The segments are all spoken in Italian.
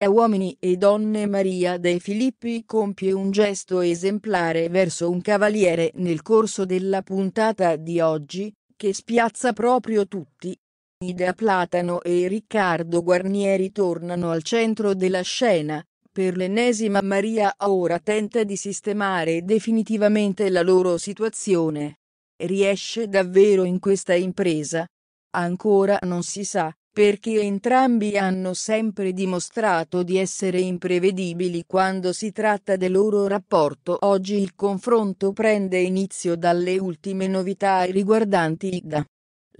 A uomini e donne Maria De Filippi compie un gesto esemplare verso un cavaliere nel corso della puntata di oggi, che spiazza proprio tutti. Ida Platano e Riccardo Guarnieri tornano al centro della scena, per l'ennesima Maria ora tenta di sistemare definitivamente la loro situazione. Riesce davvero in questa impresa? Ancora non si sa perché entrambi hanno sempre dimostrato di essere imprevedibili quando si tratta del loro rapporto. Oggi il confronto prende inizio dalle ultime novità riguardanti Ida.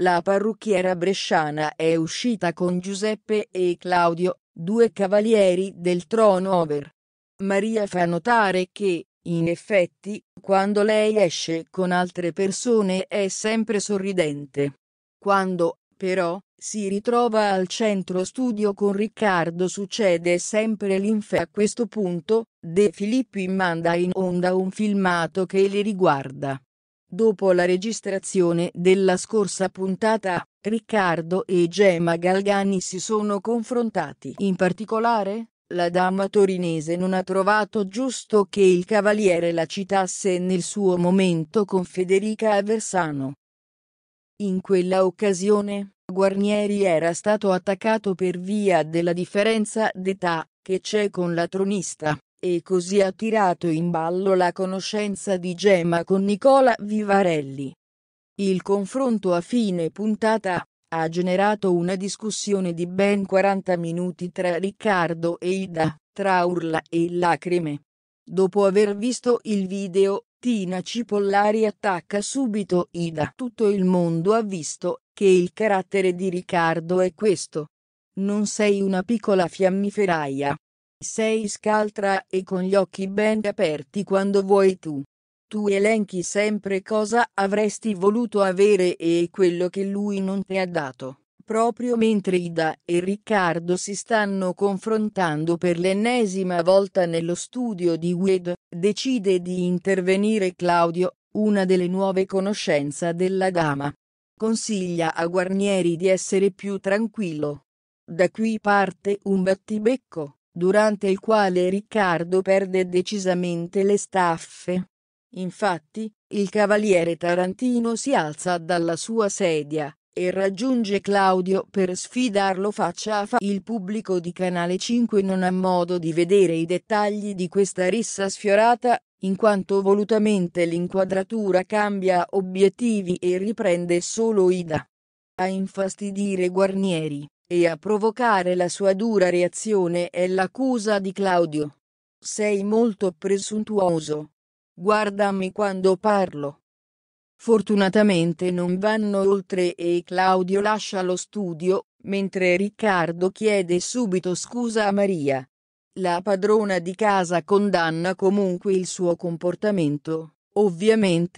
La parrucchiera bresciana è uscita con Giuseppe e Claudio, due cavalieri del trono over. Maria fa notare che, in effetti, quando lei esce con altre persone è sempre sorridente. Quando, però, si ritrova al centro studio con Riccardo succede sempre l'infe a questo punto, De Filippi manda in onda un filmato che li riguarda. Dopo la registrazione della scorsa puntata, Riccardo e Gemma Galgani si sono confrontati. In particolare, la dama torinese non ha trovato giusto che il cavaliere la citasse nel suo momento con Federica Aversano. In quella occasione, Guarnieri era stato attaccato per via della differenza d'età che c'è con la tronista, e così ha tirato in ballo la conoscenza di Gemma con Nicola Vivarelli. Il confronto a fine puntata ha generato una discussione di ben 40 minuti tra Riccardo e Ida, tra urla e lacrime. Dopo aver visto il video, Tina Cipollari attacca subito Ida. Tutto il mondo ha visto che il carattere di Riccardo è questo. Non sei una piccola fiammiferaia. Sei scaltra e con gli occhi ben aperti quando vuoi tu. Tu elenchi sempre cosa avresti voluto avere e quello che lui non ti ha dato. Proprio mentre Ida e Riccardo si stanno confrontando per l'ennesima volta nello studio di Wed, decide di intervenire Claudio, una delle nuove conoscenze della dama consiglia a Guarnieri di essere più tranquillo. Da qui parte un battibecco, durante il quale Riccardo perde decisamente le staffe. Infatti, il cavaliere tarantino si alza dalla sua sedia e raggiunge Claudio per sfidarlo faccia a faccia. Il pubblico di Canale 5 non ha modo di vedere i dettagli di questa rissa sfiorata, in quanto volutamente l'inquadratura cambia obiettivi e riprende solo Ida. A infastidire Guarnieri, e a provocare la sua dura reazione è l'accusa di Claudio. Sei molto presuntuoso. Guardami quando parlo. Fortunatamente non vanno oltre e Claudio lascia lo studio, mentre Riccardo chiede subito scusa a Maria, la padrona di casa condanna comunque il suo comportamento, ovviamente,